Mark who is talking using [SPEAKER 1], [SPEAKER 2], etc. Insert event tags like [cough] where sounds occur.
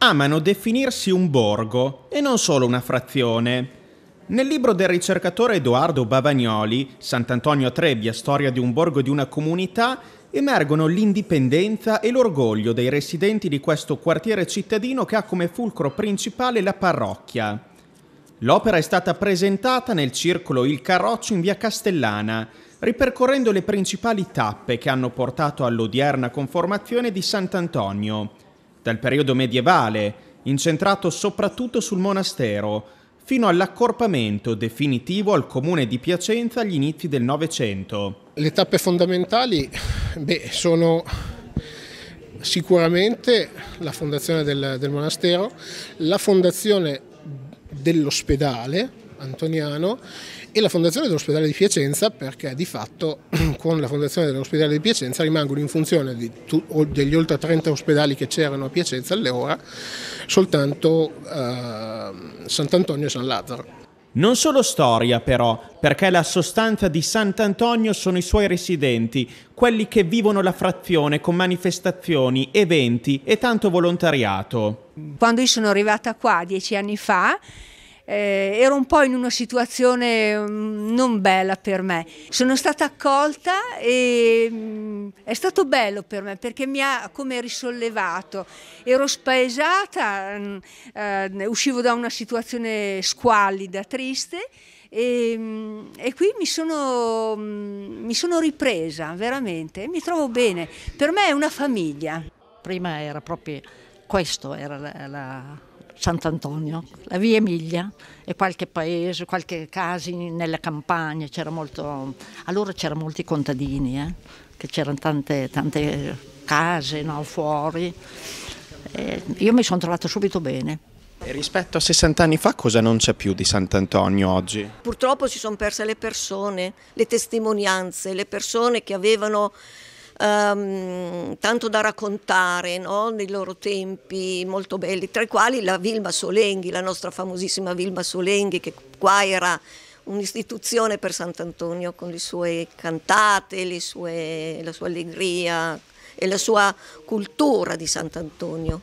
[SPEAKER 1] amano definirsi un borgo e non solo una frazione. Nel libro del ricercatore Edoardo Bavagnoli, Sant'Antonio a Trebbia, storia di un borgo e di una comunità, emergono l'indipendenza e l'orgoglio dei residenti di questo quartiere cittadino che ha come fulcro principale la parrocchia. L'opera è stata presentata nel circolo Il Carroccio in via Castellana, ripercorrendo le principali tappe che hanno portato all'odierna conformazione di Sant'Antonio dal periodo medievale, incentrato soprattutto sul monastero, fino all'accorpamento definitivo al comune di Piacenza agli inizi del Novecento. Le tappe fondamentali
[SPEAKER 2] beh, sono sicuramente la fondazione del, del monastero, la fondazione dell'ospedale, Antoniano e la fondazione dell'ospedale di Piacenza perché di fatto [clears throat] con la fondazione dell'ospedale di Piacenza rimangono in funzione tu, degli oltre 30 ospedali che c'erano a Piacenza all'ora soltanto eh, Sant'Antonio e San Lazzaro. Non
[SPEAKER 1] solo storia però, perché la sostanza di Sant'Antonio sono i suoi residenti, quelli che vivono la frazione con manifestazioni, eventi e tanto volontariato.
[SPEAKER 3] Quando io sono arrivata qua dieci anni fa, eh, ero un po' in una situazione mm, non bella per me. Sono stata accolta e mh, mm, è stato bello per me perché mi ha come risollevato. Ero spaesata, mh, mm, eh, uscivo da una situazione squallida, triste. E, e, qui mi sono, mi sono ripresa veramente e mi trovo bene. Per me è una famiglia. Prima era proprio questo,
[SPEAKER 4] era la, la Sant'Antonio, la via Emilia e qualche paese, qualche casa nella campagna, c'era molto, allora c'erano molti contadini, eh, che c'erano tante, tante case no, fuori. E io mi sono trovato subito bene.
[SPEAKER 1] E rispetto a 60 anni fa cosa non c'è più di Sant'Antonio oggi?
[SPEAKER 5] Purtroppo si sono perse le persone, le testimonianze, le persone che avevano um, tanto da raccontare no? nei loro tempi molto belli, tra i quali la Vilma Solenghi, la nostra famosissima Vilma Solenghi che qua era un'istituzione per Sant'Antonio con le sue cantate, le sue,
[SPEAKER 3] la sua allegria
[SPEAKER 5] e la sua cultura di Sant'Antonio.